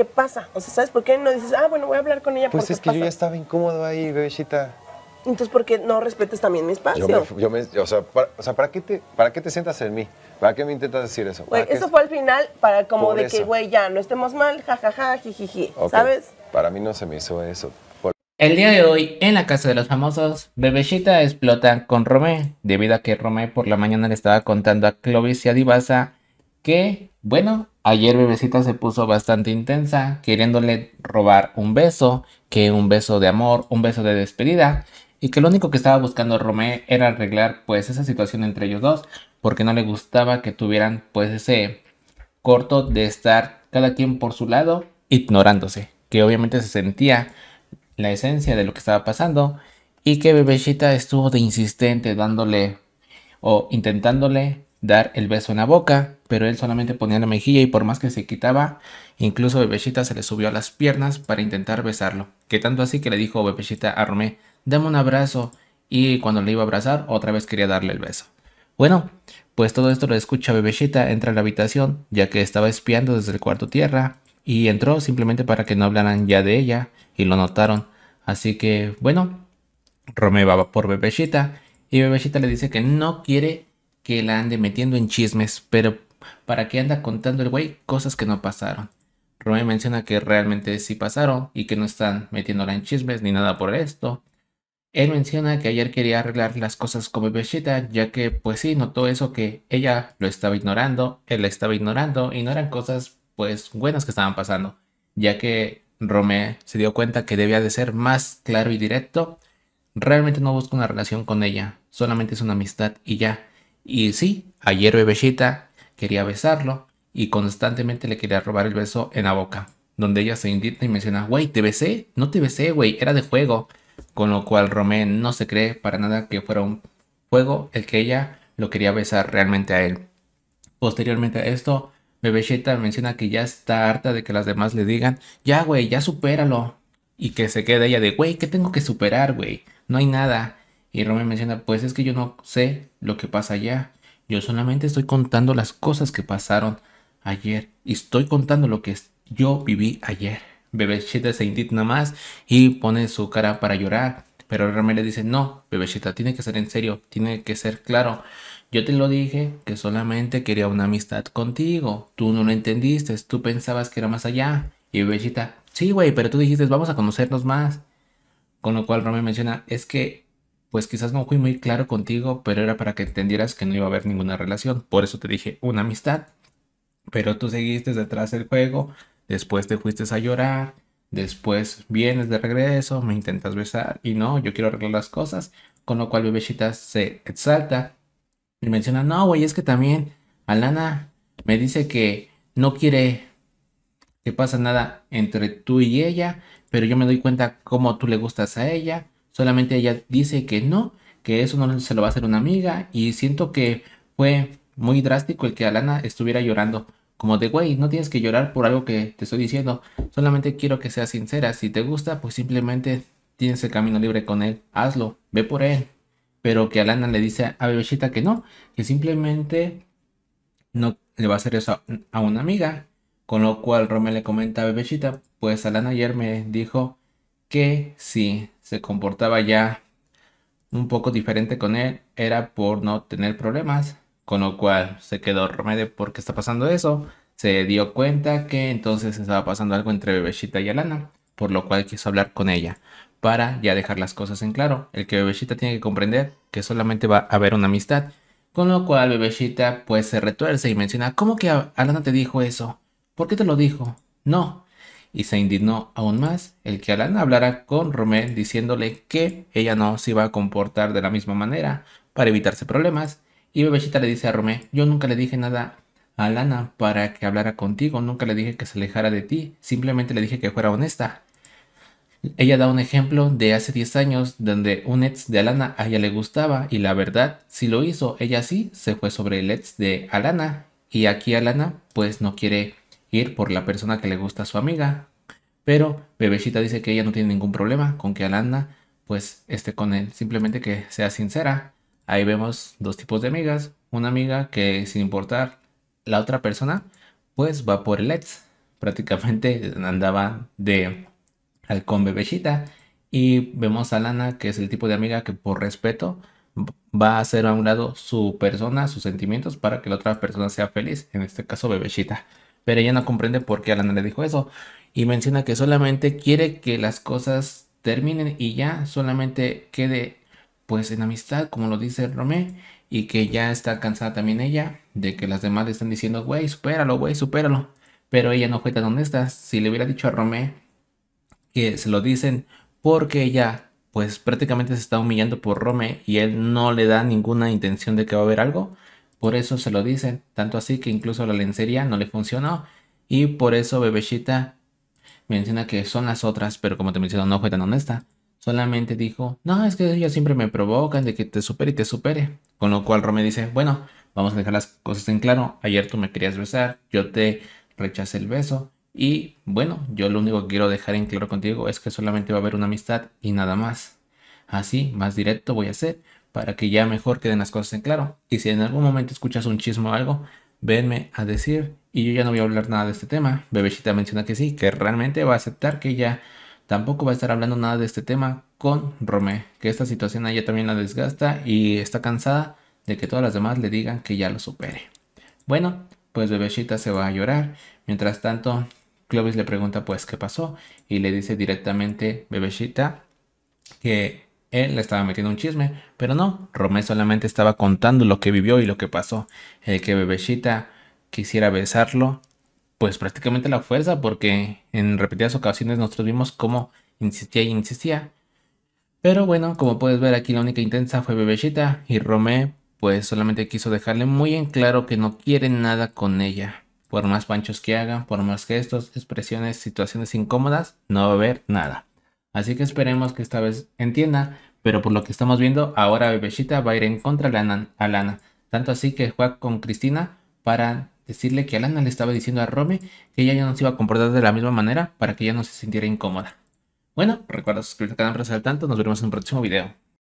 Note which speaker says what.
Speaker 1: qué pasa. O sea, ¿sabes por qué no dices, ah, bueno, voy a hablar con ella? Pues es que yo ya estaba incómodo ahí, bebecita. Entonces, ¿por qué no respetas también mi espacio? Yo me, o, sea, para, o ¿para, qué te, ¿para qué te sientas en mí? ¿Para qué me intentas decir eso? eso fue al final para como de que, güey, ya no estemos mal, jajaja, jijiji, ¿sabes? Para mí no se me hizo eso. El día de hoy, en la casa de los famosos, bebesita explota con Romé, debido a que Romé por la mañana le estaba contando a Clovis y a Divasa que, bueno, ayer bebecita se puso bastante intensa, queriéndole robar un beso, que un beso de amor, un beso de despedida, y que lo único que estaba buscando Romé era arreglar pues esa situación entre ellos dos, porque no le gustaba que tuvieran pues ese corto de estar cada quien por su lado, ignorándose, que obviamente se sentía la esencia de lo que estaba pasando, y que Bebecita estuvo de insistente dándole o intentándole dar el beso en la boca, pero él solamente ponía la mejilla y por más que se quitaba, incluso Bebechita se le subió a las piernas para intentar besarlo, que tanto así que le dijo Bebeshita a Romé, dame un abrazo, y cuando le iba a abrazar, otra vez quería darle el beso. Bueno, pues todo esto lo escucha Bebechita, entra a la habitación, ya que estaba espiando desde el cuarto tierra, y entró simplemente para que no hablaran ya de ella, y lo notaron, así que bueno, Romé va por Bebeshita. y Bebeshita le dice que no quiere que la ande metiendo en chismes, pero ¿para qué anda contando el güey cosas que no pasaron? Romé menciona que realmente sí pasaron y que no están metiéndola en chismes ni nada por esto. Él menciona que ayer quería arreglar las cosas con Bechita. ya que pues sí, notó eso que ella lo estaba ignorando, él la estaba ignorando y no eran cosas pues buenas que estaban pasando, ya que Romé se dio cuenta que debía de ser más claro y directo. Realmente no busca una relación con ella, solamente es una amistad y ya. Y sí, ayer Bebeshita quería besarlo y constantemente le quería robar el beso en la boca. Donde ella se indigna y menciona, güey, ¿te besé? No te besé, güey, era de juego. Con lo cual Romé no se cree para nada que fuera un juego el que ella lo quería besar realmente a él. Posteriormente a esto, Bebeshita menciona que ya está harta de que las demás le digan, ya, güey, ya supéralo. Y que se quede ella de, güey, ¿qué tengo que superar, güey? No hay nada. Y Romeo menciona, pues es que yo no sé lo que pasa allá. Yo solamente estoy contando las cosas que pasaron ayer. Y estoy contando lo que yo viví ayer. Bebechita se indigna más y pone su cara para llorar. Pero Romeo le dice, no, Bebechita, tiene que ser en serio, tiene que ser claro. Yo te lo dije que solamente quería una amistad contigo. Tú no lo entendiste, tú pensabas que era más allá. Y Bebechita, sí, güey, pero tú dijiste, vamos a conocernos más. Con lo cual Romy menciona, es que pues quizás no fui muy claro contigo, pero era para que entendieras que no iba a haber ninguna relación. Por eso te dije una amistad. Pero tú seguiste detrás del juego, después te fuiste a llorar, después vienes de regreso, me intentas besar y no, yo quiero arreglar las cosas. Con lo cual Bebechita se exalta y menciona, no, güey, es que también Alana me dice que no quiere que pasa nada entre tú y ella, pero yo me doy cuenta cómo tú le gustas a ella Solamente ella dice que no, que eso no se lo va a hacer una amiga y siento que fue muy drástico el que Alana estuviera llorando. Como de, güey, no tienes que llorar por algo que te estoy diciendo. Solamente quiero que seas sincera. Si te gusta, pues simplemente tienes el camino libre con él. Hazlo, ve por él. Pero que Alana le dice a Bebechita que no, que simplemente no le va a hacer eso a una amiga. Con lo cual Romeo le comenta a Bebechita, pues Alana ayer me dijo que si se comportaba ya un poco diferente con él era por no tener problemas, con lo cual se quedó remedio porque está pasando eso, se dio cuenta que entonces estaba pasando algo entre Bebeshita y Alana, por lo cual quiso hablar con ella para ya dejar las cosas en claro, el que Bebeshita tiene que comprender que solamente va a haber una amistad, con lo cual Bebeshita pues se retuerce y menciona, ¿cómo que Alana te dijo eso? ¿Por qué te lo dijo? No, y se indignó aún más el que Alana hablara con Romel diciéndole que ella no se iba a comportar de la misma manera para evitarse problemas. Y Bebecita le dice a Romé, yo nunca le dije nada a Alana para que hablara contigo, nunca le dije que se alejara de ti, simplemente le dije que fuera honesta. Ella da un ejemplo de hace 10 años donde un ex de Alana a ella le gustaba y la verdad, si lo hizo, ella sí se fue sobre el ex de Alana y aquí Alana pues no quiere ir por la persona que le gusta a su amiga. Pero Bebecita dice que ella no tiene ningún problema con que Alana pues esté con él, simplemente que sea sincera. Ahí vemos dos tipos de amigas, una amiga que sin importar la otra persona, pues va por el ex. Prácticamente andaba de con Bebecita y vemos a Alana que es el tipo de amiga que por respeto va a hacer a un lado su persona, sus sentimientos para que la otra persona sea feliz, en este caso Bebecita pero ella no comprende por qué Alana le dijo eso. Y menciona que solamente quiere que las cosas terminen y ya solamente quede pues en amistad, como lo dice Romé, y que ya está cansada también ella de que las demás le están diciendo, güey, supéralo, güey, supéralo. Pero ella no fue tan honesta. Si le hubiera dicho a Romé que se lo dicen porque ella pues prácticamente se está humillando por Romé y él no le da ninguna intención de que va a haber algo, por eso se lo dicen, tanto así que incluso la lencería no le funcionó y por eso Bebeshita menciona que son las otras, pero como te menciono no fue tan honesta. Solamente dijo, no, es que ellos siempre me provocan de que te supere y te supere. Con lo cual Rome dice, bueno, vamos a dejar las cosas en claro. Ayer tú me querías besar, yo te rechacé el beso. Y bueno, yo lo único que quiero dejar en claro contigo es que solamente va a haber una amistad y nada más. Así, más directo voy a ser, para que ya mejor queden las cosas en claro. Y si en algún momento escuchas un chisme o algo, venme a decir y yo ya no voy a hablar nada de este tema. bebecita menciona que sí, que realmente va a aceptar que ya tampoco va a estar hablando nada de este tema con Romé, que esta situación a ella también la desgasta y está cansada de que todas las demás le digan que ya lo supere. Bueno, pues bebecita se va a llorar. Mientras tanto, Clovis le pregunta pues qué pasó y le dice directamente bebecita que él le estaba metiendo un chisme, pero no, Romé solamente estaba contando lo que vivió y lo que pasó. El que Bebeshita quisiera besarlo, pues prácticamente la fuerza, porque en repetidas ocasiones nosotros vimos cómo insistía y insistía. Pero bueno, como puedes ver aquí la única intensa fue Bebeshita y Romé pues solamente quiso dejarle muy en claro que no quiere nada con ella. Por más panchos que hagan, por más gestos, expresiones, situaciones incómodas, no va a haber nada. Así que esperemos que esta vez entienda, pero por lo que estamos viendo, ahora Bebeshita va a ir en contra a Lana. Tanto así que juega con Cristina para decirle que Alana le estaba diciendo a Romy que ella ya no se iba a comportar de la misma manera para que ella no se sintiera incómoda. Bueno, recuerda suscribirte al canal para al tanto. Nos vemos en un próximo video.